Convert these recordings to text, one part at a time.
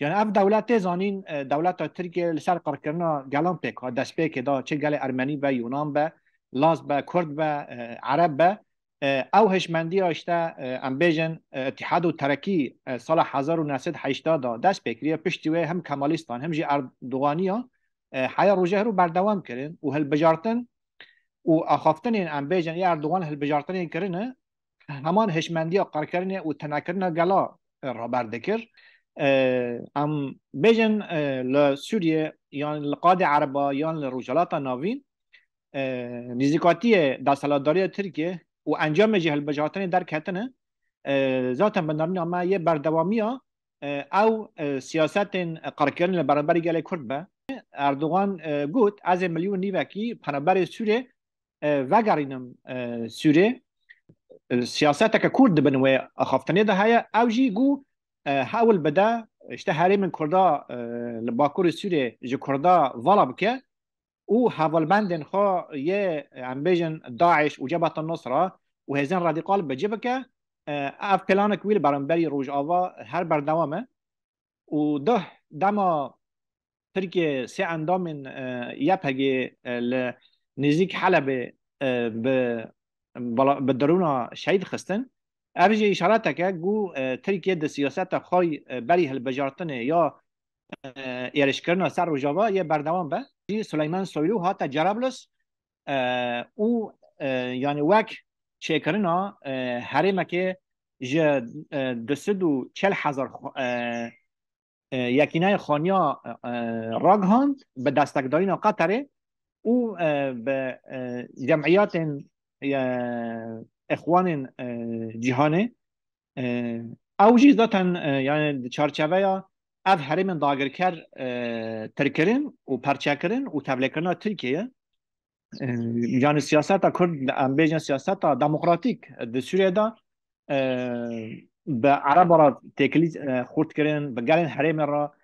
یعنی اف دولت زانین دولت ترکی لسر کرنا گلان پیک دست پیک دا چه گل ارمنی و یونان به لاز به کرد به عرب به او هشمندی آشته ام اتحاد و ترکی سال 1980 دا دست پیکریه پشتی هم کمالیستان هم جی اردوغانی ها حیا روجه رو بردوام کردن و هل بجارتن و اخافتن این ام بیجن یا اردوغان هل بجارتن این همان هشمندی کرنه و تنکرنه گلا را بردکر ام بيجن لسوريا يان القادة عربا یا لرجالات ناوین نزيكاتية دا سلاداری ترکیه و انجام جهل البجاتن در هتنه ذاتن بنارمین ما یه ها او سیاست قرکرن برابر گله کرد با اردوغان گوت از ملیون نیوکی پنابر سوریه وگرینم سوریه سیاست که کرد بنوی خافتنه ده هیا او جی گو حاول بدا شته هریم کردا باکور سوریه ج کردا والا بکه او حوالمندن خو یه امبیژن داعش و جبهه النصره و هزین رادیکال بجبکه اف پلانک ویل برانبری روج آوا هر بردوامه و ده دما ترکیه سه اندام یپگی نزیک حلب به بدرونا شهید خستن اویج اشارت که گو ترکیه د سیاست خای بری هل بجارتن یا ایرش کردن سر رجاوا یه بردوام به سلیمان سویلو تا جرابلس او یعنی وک چیکرنا حریم که جه دسد و چل هزار یکینه خانیا راگ هاند به دستگدارین قطره او به جمعیات اخوان اه، جهانه اه، او جي داتن يعني اه، چارچوه اف هرمین داگرکر تركرين او پرچاكرين او تبلكرنا تركيه يعني سياسات اكو امبيجن سياسات ديموكراتيك د سوريا دا به عرب را تکلی خورد کردن به گلین حریم را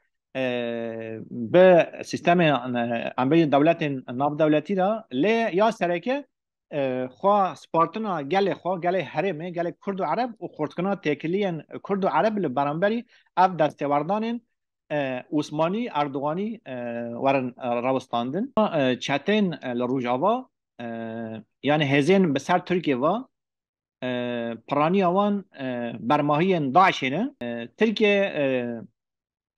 به سیستم امبیجن دولت ناب دولتی را لی یا سرکه خوا سپارتنا گل خوا گل هرمه گل کرد و عرب و خورتکنا تکلین کرد و عرب لبرانبری اف دستواردانین عثمانی اردوغانی ورن راوستاندن چتین لروجاوا یعنی هزین به سر ترکیه و پرانی آوان برماهی داعشینه ترکیه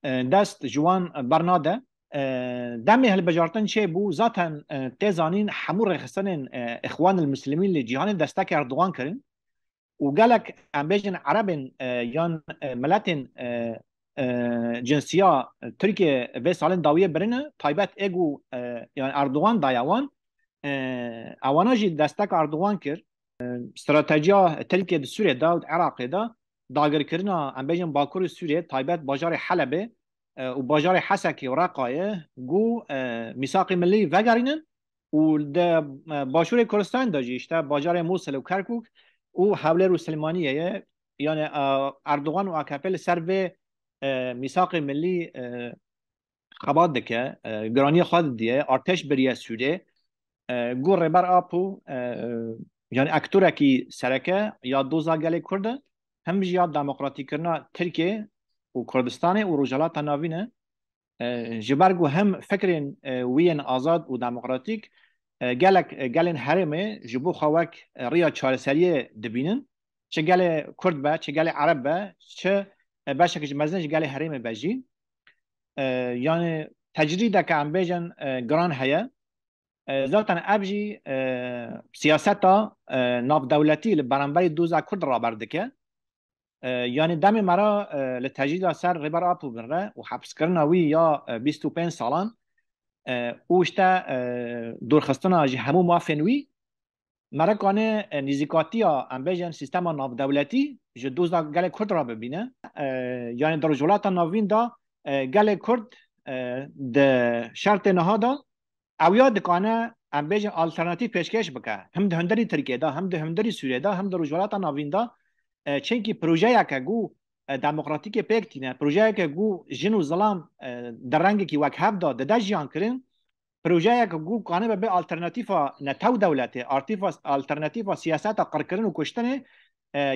دست جوان برناده آه، دمي هالبجارتن شي بو ذاتا آه، تيزانين حمور رخصنين آه، اخوان المسلمين لجيهان دستك اردوغان كرن وقالك ام بيجن عرب يان ملات جنسيا تركيا في سالين داويه برنا طيبات ايجو يان اردوغان دايوان اوانا جي دستك اردوغان كر استراتيجيا تركيا سوريا دا والعراق دا داگر کرنا ام بيجن باكور سوريا تايبات بازار حلبه و باجار و ورقاية گو میساقی ملی وگرینن و ده باشور دا داجیشته باجار موسل و کرکوک و حوله رو یعنی اردوغان و اکپل سر به میثاق ملی خباد دکه گرانی خود دیه ارتش بریه سوده گو ربر آپو یعنی اکتورکی سرکه یا دوزا کرده هم یاد دموکراتی کرنا ترکیه و کردستان و رجالات ناوینه جبرگو هم فکر وین آزاد و دموکراتیک گلک گلن حرمه جبو خواک ریا چارسریه دبینن چه گل کرد با چه گل عرب با چه باشه که مزنه چه گل حرمه بجی یعنی تجریده که هم بیجن گران هیا زاتن ابجی سیاستا ناب دولتی لبرانبری دوزا کرد را بردکه یعنی دم مرا لتجید سر ربر آپو بره و حبس کرنا وی یا 25 سالان اوشتا درخستنا جی همو مافین وی مرا کانه نزیکاتی ام بجن سیستم ناب دولتی جی دوزا گل کرد را ببینه یعنی در جولات ناوین دا گل کرد د شرط نها دا او یا دکانه ام بجن آلترناتیو پیشکش بکه هم ده هندری ترکیه دا هم ده هندری سوریه دا هم در جولات ناوین دا چەکی پروژەیەکە گو داموکراتیکە پێکتینە پروژەیەکە گو ژن و زەڵام دە ڕەنگێکی وەکهبدا دەدا ژیانکردن پروژەیەکە گو قانە بە بێ ئالتەرنتیفا نەتەو دەولێتێ ئارتیفاس ئالتەرنتیفا سیاستە قڕکردن و کوشتنێ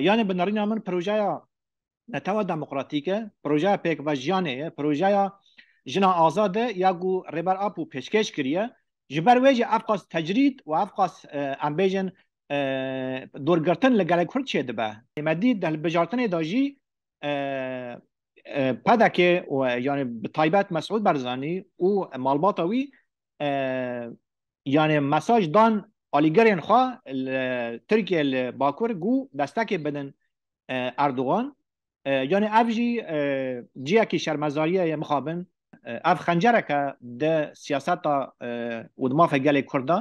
یانە بنەڕینا من پروژەیە نەتەوە داموکراتیکە پروژە پێکە ژیانەیە پروژەیە ژنا ئازادە یا گو ڕێبەر ئاپ و پێشکەش کریە ji ber wê jî efqas tecrid û efqas e, embêjin دورگرتن لە گەلێک چێ دەبە ده بجارتن بژارتنێ داژی اه، اه، پەدەکێ یعنی بطایبت مسعود برزانی او مالباتاوی اه، یعنی مساج دان آلیگرین خواه ترکیه لە باکوور گو دەستەکێ بدن اردوغان ئەردوغان یانێ جیه که شرمزاریه مخابن اف خنجره که ده سیاست سیاسەتا ودمافە گل کرده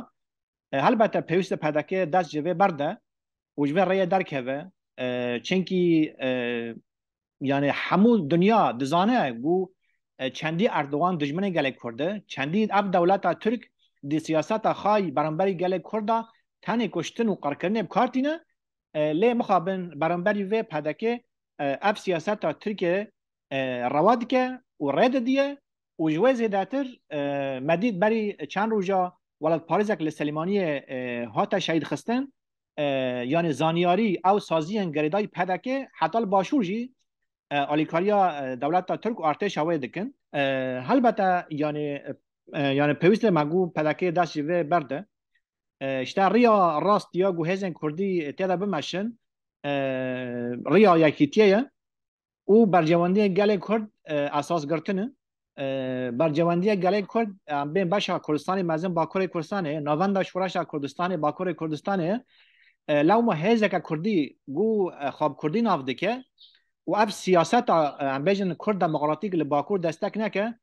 Helbette pêwîst pedekê dest ji vê berde û ji vê rêyê derkeve e, çenkî e, yani hemû dünya dizane û e, çendî Erdogan dijminê gelek Kurdi, çendî ev dewleta Türk di siyaseta xay beremberî gelek Kurda tenê kuştin û qarkirinê bikartîne lê mixabin beremberî vê pedekê ev siyaseta Tirkiye rewa dike û rê didiye û ji wê zêdetir medîd berî çend roja ولد پارزک لسلیمانی ها تا شید خستن یعنی زانیاری او سازی گریدای پدکه حتال جی آلیکاریا دولت تا ترک ارتش هەوێ دکن البته یعنی یعنی پویست مگو پدکه دست جوه برده شتا ریا راست یا کردی کردی کوردی ریا یکی تیه او بر جواندی گل کرد اساس گرتنه برجواندی گله کرد بین باشا کردستان مزن باکور کردستان نواند شورش کردستان باکور کردستان لو ما که کردی گو خواب کردی نافده که، و اب سیاست ام بیجن کرد دموکراتیک لباکور دستک نکه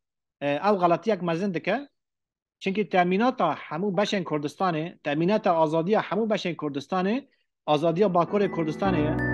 او غلطی یک مزن دکه چونکی تامینات همو بشن کردستانه تامینات آزادی همو بشن کردستانه آزادی باکور کردستانه